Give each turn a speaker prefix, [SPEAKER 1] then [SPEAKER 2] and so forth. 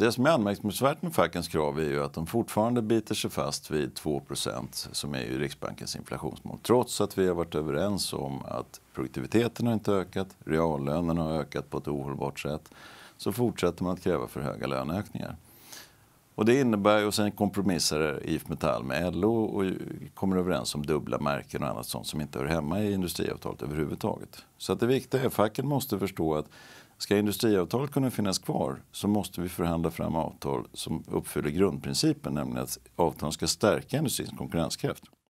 [SPEAKER 1] Det som är anmärkningsvärt med fackens krav är ju att de fortfarande biter sig fast vid 2 som är ju Riksbankens inflationsmål. Trots att vi har varit överens om att produktiviteten har inte ökat, reallönerna har ökat på ett ohållbart sätt, så fortsätter man att kräva för höga löneökningar. Och det innebär, och sen kompromissar IF Metall med LO och kommer överens om dubbla märken och annat sånt som inte hör hemma i industriavtalet överhuvudtaget. Så att det viktiga är facken måste förstå att ska industriavtalet kunna finnas kvar så måste vi förhandla fram avtal som uppfyller grundprincipen, nämligen att avtalen ska stärka industrins konkurrenskraft.